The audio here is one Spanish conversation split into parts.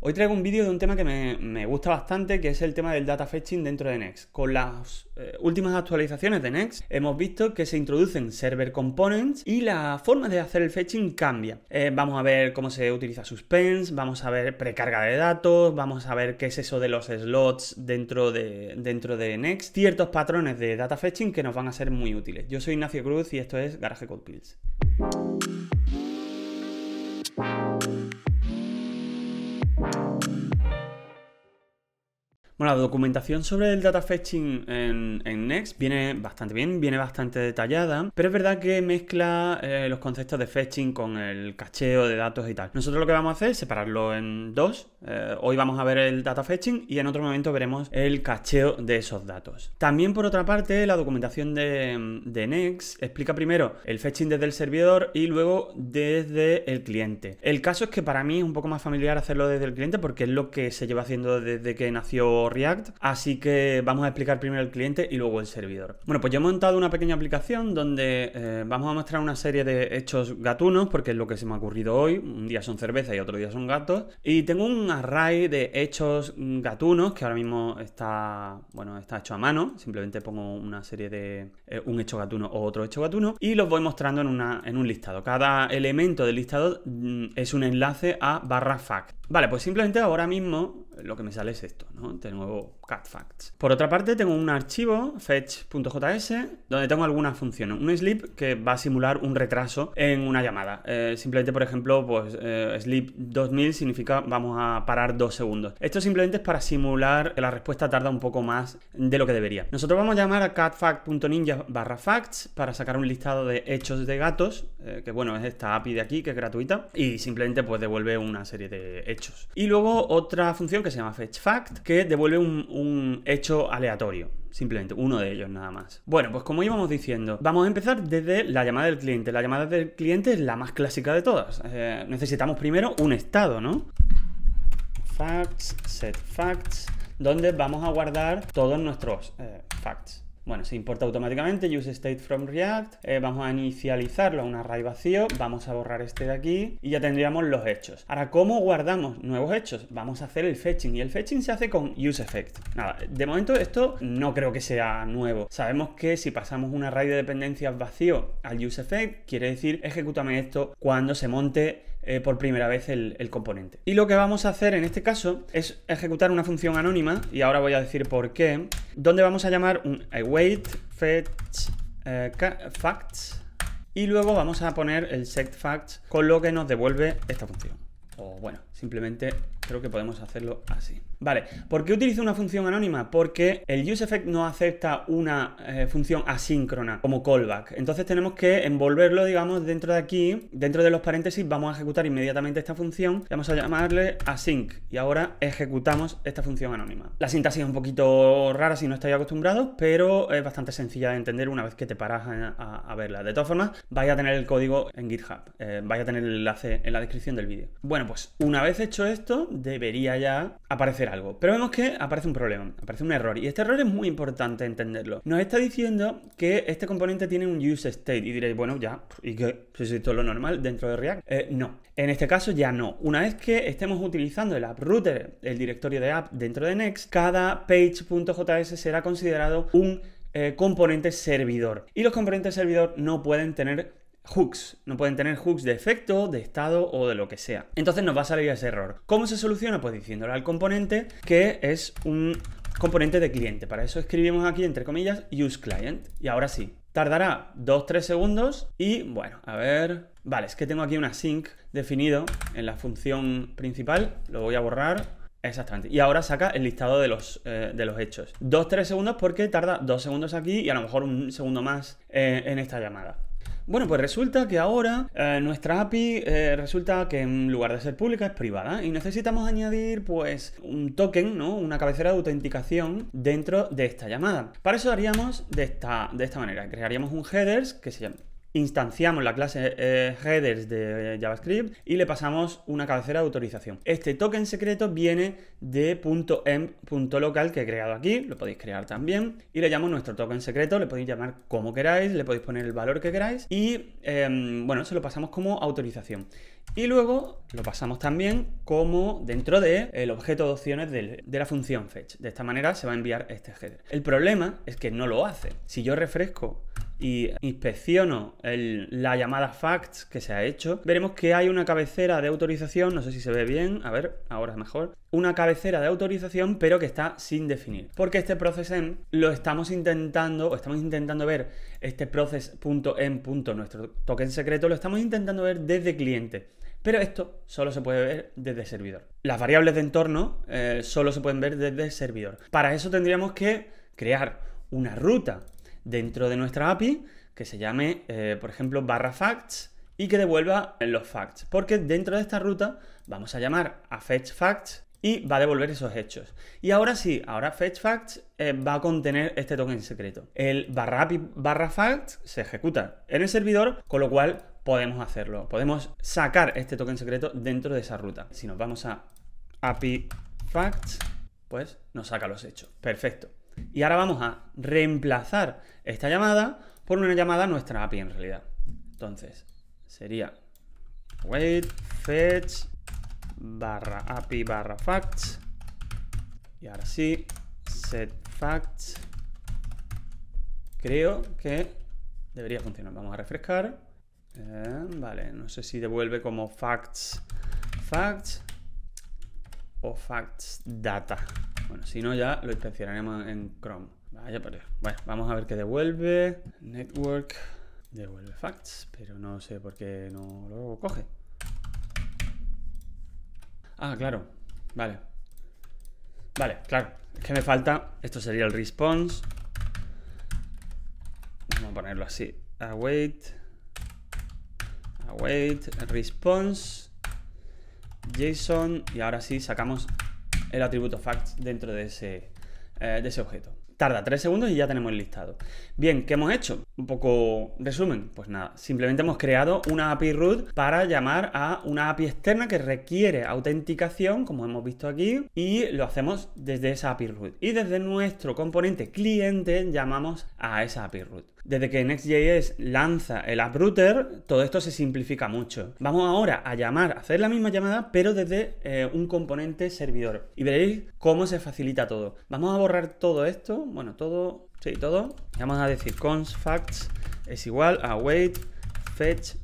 Hoy traigo un vídeo de un tema que me, gusta bastante, que es el tema del data fetching dentro de Next. Con las eh, últimas actualizaciones de Next hemos visto que se introducen server components y la forma de hacer el fetching cambia. Eh, vamos a ver cómo se utiliza suspense, vamos a ver precarga de datos, vamos a ver qué es eso de los slots dentro de, dentro de Next, ciertos patrones de data fetching que nos van a ser muy útiles. Yo soy Ignacio Cruz y esto es Garage Code Pills. Bueno, la documentación sobre el data fetching en, Next viene bastante bien, viene bastante detallada, pero es verdad que mezcla eh, los conceptos de fetching con el cacheo de datos y tal. Nosotros lo que vamos a hacer es separarlo en dos. Eh, hoy vamos a ver el data fetching y en otro momento veremos el cacheo de esos datos. También por otra parte, la documentación de, de Next explica primero el fetching desde el servidor y luego desde el cliente. El caso es que para mí es un poco más familiar hacerlo desde el cliente porque es lo que se lleva haciendo desde que nació React, así que vamos a explicar primero el cliente y luego el servidor. Bueno, pues yo he montado una pequeña aplicación donde eh, vamos a mostrar una serie de hechos gatunos, porque es lo que se me ha ocurrido hoy, un día son cerveza y otro día son gatos, y tengo un array de hechos gatunos que ahora mismo está, bueno, está hecho a mano, simplemente pongo una serie de eh, un hecho gatuno o otro hecho gatuno y los voy mostrando en, una, en un listado. Cada elemento del listado mm, es un enlace a barra fact. Vale, pues simplemente ahora mismo lo que me sale es esto, ¿no? De nuevo, cat facts. Por otra parte, tengo un archivo, fetch.js, donde tengo algunas funciones. Un sleep que va a simular un retraso en una llamada. Eh, simplemente, por ejemplo, pues eh, sleep 2000 significa vamos a parar dos segundos. Esto simplemente es para simular que la respuesta tarda un poco más de lo que debería. Nosotros vamos a llamar a catfact.ninja barra facts para sacar un listado de hechos de gatos, eh, que bueno, es esta API de aquí, que es gratuita, y simplemente pues devuelve una serie de hechos. Y luego otra función que se llama Fetch Fact, que devuelve un, hecho aleatorio. Simplemente uno de ellos nada más. Bueno, pues como íbamos diciendo, vamos a empezar desde la llamada del cliente. La llamada del cliente es la más clásica de todas. Eh, necesitamos primero un estado, ¿no? Facts, set facts, donde vamos a guardar todos nuestros eh, facts. Bueno, se importa automáticamente, use state from React, eh, vamos a inicializarlo a un array vacío, vamos a borrar este de aquí y ya tendríamos los hechos. Ahora, ¿cómo guardamos nuevos hechos? Vamos a hacer el fetching y el fetching se hace con useEffect. Nada, de momento esto no creo que sea nuevo. Sabemos que si pasamos un array de dependencias vacío al useEffect, quiere decir ejecutame esto cuando se monte eh, por primera vez el, componente. Y lo que vamos a hacer en este caso es ejecutar una función anónima, y ahora voy a decir por qué, donde vamos a llamar un await fetch eh, facts, y luego vamos a poner el set facts con lo que nos devuelve esta función. O bueno, simplemente Creo que podemos hacerlo así. Vale, ¿por qué utilizo una función anónima? Porque el useEffect no acepta una eh, función asíncrona como callback. Entonces tenemos que envolverlo, digamos, dentro de aquí, dentro de los paréntesis, vamos a ejecutar inmediatamente esta función. Vamos a llamarle async y ahora ejecutamos esta función anónima. La sintaxis es un poquito rara si no estáis acostumbrados, pero es bastante sencilla de entender una vez que te paras a, verla. De todas formas, vais a tener el código en GitHub, vaya eh, vais a tener el enlace en la descripción del vídeo. Bueno, pues una vez hecho esto, debería ya aparecer algo. Pero vemos que aparece un problema, aparece un error. Y este error es muy importante entenderlo. Nos está diciendo que este componente tiene un use state. Y diréis, bueno, ya, ¿y qué? Si esto es lo normal dentro de React. Eh, no. En este caso ya no. Una vez que estemos utilizando el app router, el directorio de app dentro de Next, cada page.js será considerado un eh, componente servidor. Y los componentes servidor no pueden tener hooks. No pueden tener hooks de efecto, de estado o de lo que sea. Entonces nos va a salir ese error. ¿Cómo se soluciona? Pues diciéndole al componente que es un componente de cliente. Para eso escribimos aquí, entre comillas, use client. Y ahora sí, tardará 2-3 segundos y bueno, a ver... Vale, es que tengo aquí una sync definido en la función principal. Lo voy a borrar. Exactamente. Y ahora saca el listado de los, eh, de los hechos. 2-3 segundos porque tarda 2 segundos aquí y a lo mejor un segundo más eh, en esta llamada. Bueno, pues resulta que ahora eh, nuestra API eh, resulta que en lugar de ser pública es privada y necesitamos añadir pues un token, ¿no? Una cabecera de autenticación dentro de esta llamada. Para eso haríamos de esta, de esta manera, crearíamos un headers que se llama instanciamos la clase eh, headers de eh, JavaScript y le pasamos una cabecera de autorización. Este token secreto viene de .env.local .em, que he creado aquí, lo podéis crear también, y le llamo nuestro token secreto, le podéis llamar como queráis, le podéis poner el valor que queráis y, em, bueno, se lo pasamos como autorización. Y luego lo pasamos también como dentro del el objeto de opciones de la función fetch. De esta manera se va a enviar este header. El problema es que no lo hace. Si yo refresco y inspecciono la llamada facts que se ha hecho, veremos que hay una cabecera de autorización, no sé si se ve bien, a ver, ahora es mejor, una cabecera de autorización pero que está sin definir. Porque este process.m lo estamos intentando, o estamos intentando ver este em punto nuestro token secreto, lo estamos intentando ver desde cliente. Pero esto solo se puede ver desde servidor. Las variables de entorno eh, solo se pueden ver desde servidor. Para eso tendríamos que crear una ruta dentro de nuestra API que se llame, eh, por ejemplo, barra facts y que devuelva los facts. Porque dentro de esta ruta vamos a llamar a fetch facts y va a devolver esos hechos. Y ahora sí, ahora fetch facts eh, va a contener este token secreto. El barra API barra facts se ejecuta en el servidor, con lo cual podemos hacerlo. Podemos sacar este token secreto dentro de esa ruta. Si nos vamos a API facts, pues nos saca los hechos. Perfecto. Y ahora vamos a reemplazar esta llamada por una llamada a nuestra API en realidad. Entonces, sería wait fetch barra API barra facts. Y ahora sí, set facts. Creo que debería funcionar. Vamos a refrescar. Eh, vale, no sé si devuelve como facts facts o facts data. Bueno, si no, ya lo inspeccionaremos en Chrome. Vaya por Bueno, vamos a ver qué devuelve. Network devuelve facts, pero no sé por qué no lo coge. Ah, claro. Vale. Vale, claro. Es que me falta. Esto sería el response. Vamos a ponerlo así. Await. Await. Response. JSON. Y ahora sí sacamos el atributo facts dentro de ese, eh, de ese objeto. Tarda 3 segundos y ya tenemos el listado. Bien, ¿qué hemos hecho? un poco resumen, pues nada, simplemente hemos creado una API root para llamar a una API externa que requiere autenticación, como hemos visto aquí, y lo hacemos desde esa API root. Y desde nuestro componente cliente llamamos a esa API root. Desde que Next.js lanza el app router, todo esto se simplifica mucho. Vamos ahora a llamar, a hacer la misma llamada, pero desde eh, un componente servidor. Y veréis cómo se facilita todo. Vamos a borrar todo esto, bueno, todo Sí, todo. Vamos a decir const facts es igual a wait fetch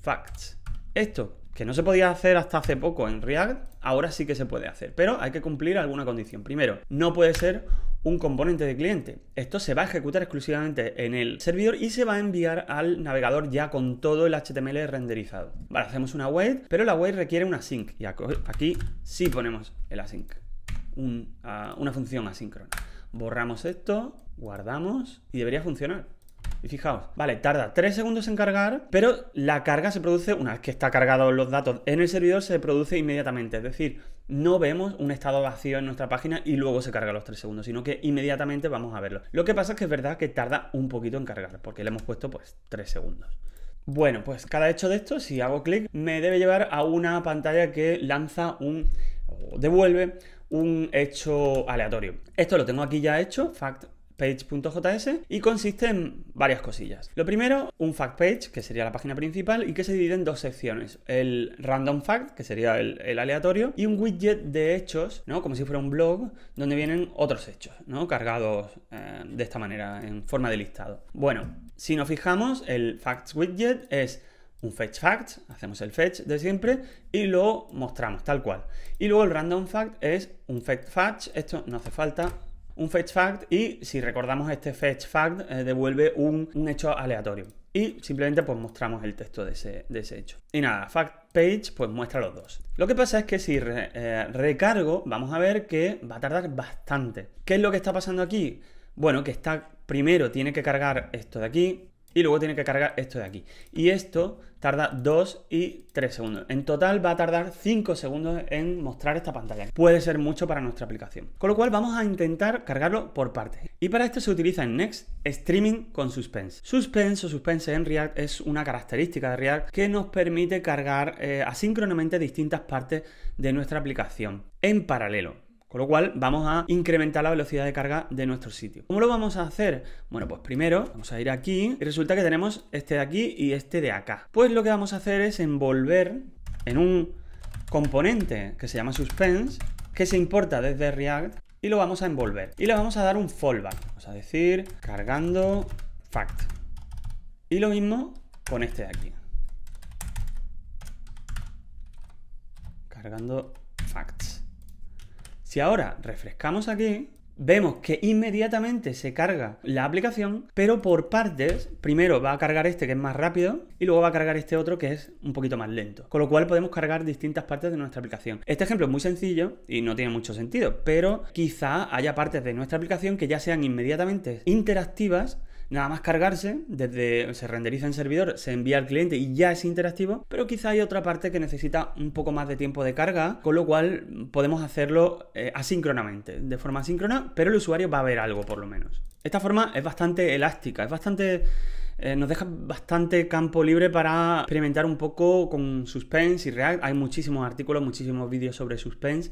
facts. Esto, que no se podía hacer hasta hace poco en React, ahora sí que se puede hacer, pero hay que cumplir alguna condición. Primero, no puede ser un componente de cliente. Esto se va a ejecutar exclusivamente en el servidor y se va a enviar al navegador ya con todo el HTML renderizado. Vale, hacemos una wait, pero la wait requiere una async. Y aquí sí ponemos el async, ah, una función asíncrona borramos esto, guardamos y debería funcionar. Y fijaos, vale, tarda 3 segundos en cargar, pero la carga se produce, una vez que está cargado los datos en el servidor, se produce inmediatamente. Es decir, no vemos un estado vacío en nuestra página y luego se carga los 3 segundos, sino que inmediatamente vamos a verlo. Lo que pasa es que es verdad que tarda un poquito en cargar, porque le hemos puesto pues 3 segundos. Bueno, pues cada hecho de esto, si hago clic, me debe llevar a una pantalla que lanza un... O devuelve un hecho aleatorio. Esto lo tengo aquí ya hecho, fact y consiste en varias cosillas. Lo primero, un fact page, que sería la página principal y que se divide en dos secciones. El random fact, que sería el, aleatorio, y un widget de hechos, ¿no? Como si fuera un blog, donde vienen otros hechos, ¿no? Cargados eh, de esta manera, en forma de listado. Bueno, si nos fijamos, el facts widget es un fetch fact, hacemos el fetch de siempre y lo mostramos tal cual. Y luego el random fact es un fetch fact, esto no hace falta, un fetch fact y si recordamos este fetch fact eh, devuelve un, hecho aleatorio. Y simplemente pues mostramos el texto de ese, de hecho. Y nada, fact page pues muestra los dos. Lo que pasa es que si eh, recargo vamos a ver que va a tardar bastante. ¿Qué es lo que está pasando aquí? Bueno, que está primero tiene que cargar esto de aquí, y luego tiene que cargar esto de aquí. Y esto tarda 2 y 3 segundos. En total va a tardar 5 segundos en mostrar esta pantalla. Puede ser mucho para nuestra aplicación. Con lo cual vamos a intentar cargarlo por partes. Y para esto se utiliza en Next Streaming con Suspense. Suspense o Suspense en React es una característica de React que nos permite cargar eh, asíncronamente distintas partes de nuestra aplicación en paralelo. Con lo cual vamos a incrementar la velocidad de carga de nuestro sitio. ¿Cómo lo vamos a hacer? Bueno, pues primero vamos a ir aquí y resulta que tenemos este de aquí y este de acá. Pues lo que vamos a hacer es envolver en un componente que se llama suspense que se importa desde React y lo vamos a envolver. Y le vamos a dar un fallback. Vamos a decir cargando fact. Y lo mismo con este de aquí. Cargando facts. Si ahora refrescamos aquí, vemos que inmediatamente se carga la aplicación, pero por partes, primero va a cargar este que es más rápido y luego va a cargar este otro que es un poquito más lento. Con lo cual podemos cargar distintas partes de nuestra aplicación. Este ejemplo es muy sencillo y no tiene mucho sentido, pero quizá haya partes de nuestra aplicación que ya sean inmediatamente interactivas Nada más cargarse, desde se renderiza en servidor, se envía al cliente y ya es interactivo, pero quizá hay otra parte que necesita un poco más de tiempo de carga, con lo cual podemos hacerlo eh, asíncronamente, de forma asíncrona, pero el usuario va a ver algo por lo menos. Esta forma es bastante elástica, es bastante... Eh, nos deja bastante campo libre para experimentar un poco con Suspense y React. Hay muchísimos artículos, muchísimos vídeos sobre Suspense.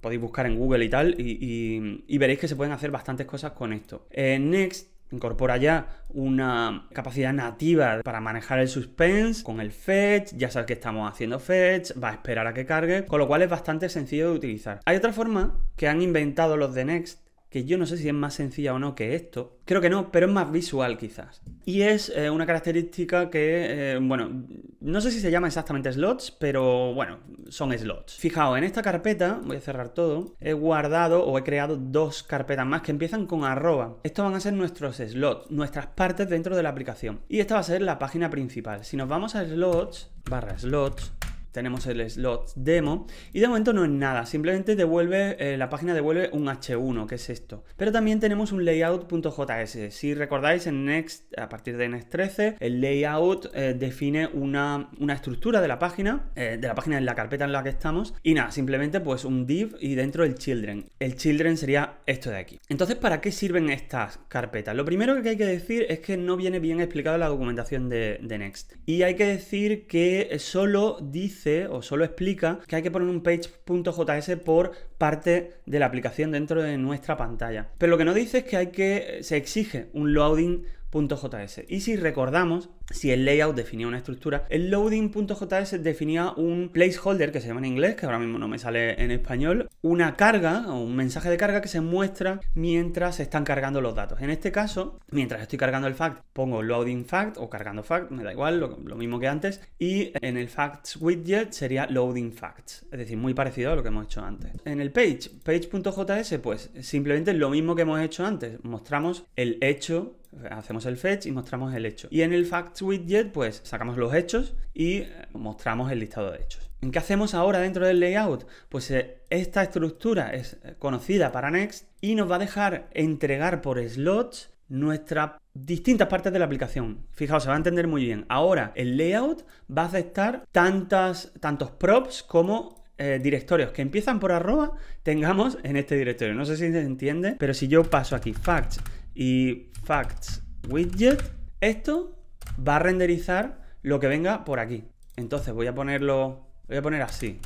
podéis buscar en Google y tal y, veréis que se pueden hacer bastantes cosas con esto. Eh, next Incorpora ya una capacidad nativa para manejar el suspense con el fetch, ya sabes que estamos haciendo fetch, va a esperar a que cargue, con lo cual es bastante sencillo de utilizar. Hay otra forma que han inventado los de Next que yo no sé si es más sencilla o no que esto. Creo que no, pero es más visual quizás. Y es eh, una característica que, eh, bueno, no sé si se llama exactamente slots, pero bueno, son slots. Fijaos, en esta carpeta, voy a cerrar todo, he guardado o he creado dos carpetas más que empiezan con arroba. Estos van a ser nuestros slots, nuestras partes dentro de la aplicación. Y esta va a ser la página principal. Si nos vamos a slots, barra slots, tenemos el slot demo y de momento no es nada, simplemente devuelve, eh, la página devuelve un h1, que es esto. Pero también tenemos un layout.js, si recordáis en Next, a partir de Next 13, el layout eh, define una, estructura de la página, eh, de la página en la carpeta en la que estamos y nada, simplemente pues un div y dentro el children. El children sería esto de aquí. Entonces, ¿para qué sirven estas carpetas? Lo primero que hay que decir es que no viene bien explicado la documentación de Next y hay que decir que solo dice o solo explica que hay que poner un page.js por parte de la aplicación dentro de nuestra pantalla. Pero lo que no dice es que hay que se exige un loading.js. Y si recordamos, si el layout definía una estructura. El loading.js definía un placeholder que se llama en inglés, que ahora mismo no me sale en español, una carga o un mensaje de carga que se muestra mientras se están cargando los datos. En este caso, mientras estoy cargando el fact, pongo loading fact o cargando fact, me da igual, lo, mismo que antes, y en el facts widget sería loading facts, es decir, muy parecido a lo que hemos hecho antes. En el page, page.js, pues simplemente lo mismo que hemos hecho antes, mostramos el hecho, hacemos el fetch y mostramos el hecho. Y en el fact widget pues sacamos los hechos y eh, mostramos el listado de hechos. ¿En qué hacemos ahora dentro del layout? Pues eh, esta estructura es eh, conocida para Next y nos va a dejar entregar por slots nuestras distintas partes de la aplicación. Fijaos, se va a entender muy bien. Ahora el layout va a aceptar tantas, tantos props como directorios que empiezan por arroba tengamos en este directorio. No sé si se entiende, pero si yo paso aquí facts y facts widget, esto va a renderizar lo que venga por aquí. Entonces voy a ponerlo, voy a poner así.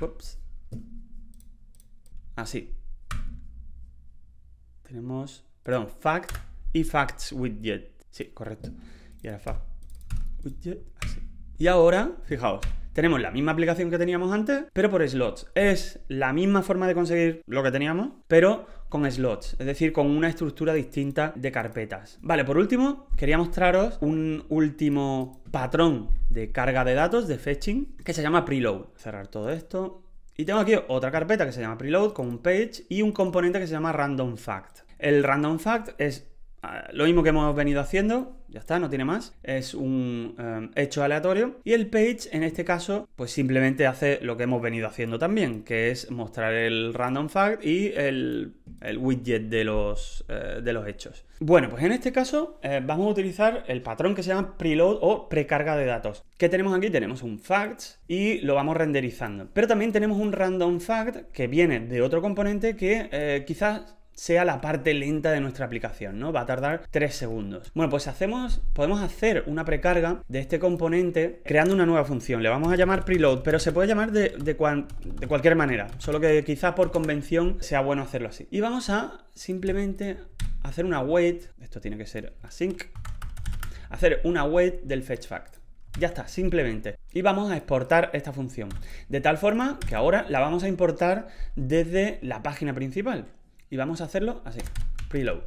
Ups. Así. Tenemos, perdón, fact y facts widget. Sí, correcto. Y ahora fact widget, así. Y ahora, fijaos, tenemos la misma aplicación que teníamos antes, pero por slots. Es la misma forma de conseguir lo que teníamos, pero con slots, es decir, con una estructura distinta de carpetas. Vale, por último, quería mostraros un último patrón de carga de datos, de fetching, que se llama preload. Cerrar todo esto. Y tengo aquí otra carpeta que se llama preload con un page y un componente que se llama random fact. El random fact es Ah, lo mismo que hemos venido haciendo, ya está, no tiene más, es un eh, hecho aleatorio. Y el page, en este caso, pues simplemente hace lo que hemos venido haciendo también, que es mostrar el random fact y el, widget de los, eh, de los hechos. Bueno, pues en este caso eh, vamos a utilizar el patrón que se llama preload o precarga de datos. ¿Qué tenemos aquí? Tenemos un Fact y lo vamos renderizando. Pero también tenemos un random fact que viene de otro componente que quizás sea la parte lenta de nuestra aplicación, ¿no? Va a tardar 3 segundos. Bueno, pues hacemos, podemos hacer una precarga de este componente creando una nueva función. Le vamos a llamar preload, pero se puede llamar de, de cualquier manera, solo que quizás por convención sea bueno hacerlo así. Y vamos a simplemente hacer una wait, esto tiene que ser async, hacer una wait del fetch fact. Ya está, simplemente. Y vamos a exportar esta función. De tal forma que ahora la vamos a importar desde la página principal y vamos a hacerlo así, preload.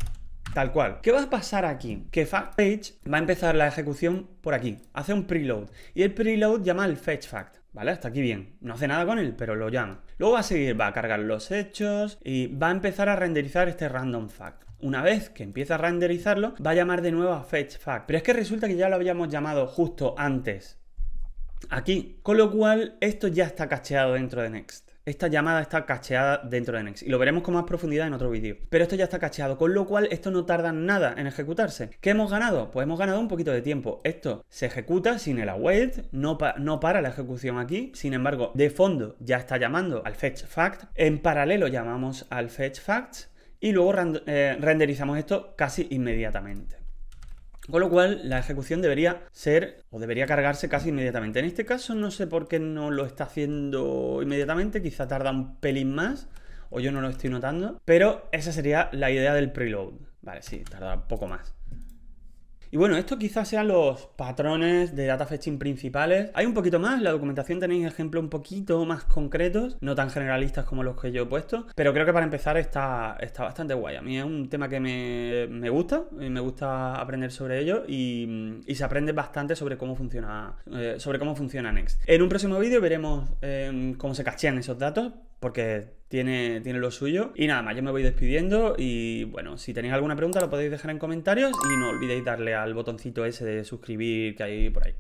Tal cual. ¿Qué va a pasar aquí? Que page va a empezar la ejecución por aquí. Hace un preload. Y el preload llama al fetchFact. ¿Vale? Hasta aquí bien. No hace nada con él, pero lo llama. Luego va a seguir, va a cargar los hechos y va a empezar a renderizar este random fact. Una vez que empieza a renderizarlo, va a llamar de nuevo a fetch fact. Pero es que resulta que ya lo habíamos llamado justo antes. Aquí. Con lo cual, esto ya está cacheado dentro de Next esta llamada está cacheada dentro de Next y lo veremos con más profundidad en otro vídeo. Pero esto ya está cacheado, con lo cual esto no tarda nada en ejecutarse. ¿Qué hemos ganado? Pues hemos ganado un poquito de tiempo. Esto se ejecuta sin el await, no, no para la ejecución aquí, sin embargo, de fondo ya está llamando al fetch fact, en paralelo llamamos al fetch fact y luego eh, renderizamos esto casi inmediatamente. Con lo cual, la ejecución debería ser o debería cargarse casi inmediatamente. En este caso, no sé por qué no lo está haciendo inmediatamente, quizá tarda un pelín más, o yo no lo estoy notando, pero esa sería la idea del preload. Vale, sí, tarda poco más. Y bueno, esto quizás sean los patrones de data fetching principales. Hay un poquito más, la documentación tenéis ejemplos un poquito más concretos, no tan generalistas como los que yo he puesto, pero creo que para empezar está, está bastante guay. A mí es un tema que me, gusta, y me gusta aprender sobre ello y, se aprende bastante sobre cómo funciona, eh, sobre cómo funciona Next. En un próximo vídeo veremos em, cómo se cachean esos datos, porque tiene, lo suyo. Y nada más, yo me voy despidiendo y bueno, si tenéis alguna pregunta lo podéis dejar en comentarios y no olvidéis darle al botoncito ese de suscribir que hay por ahí.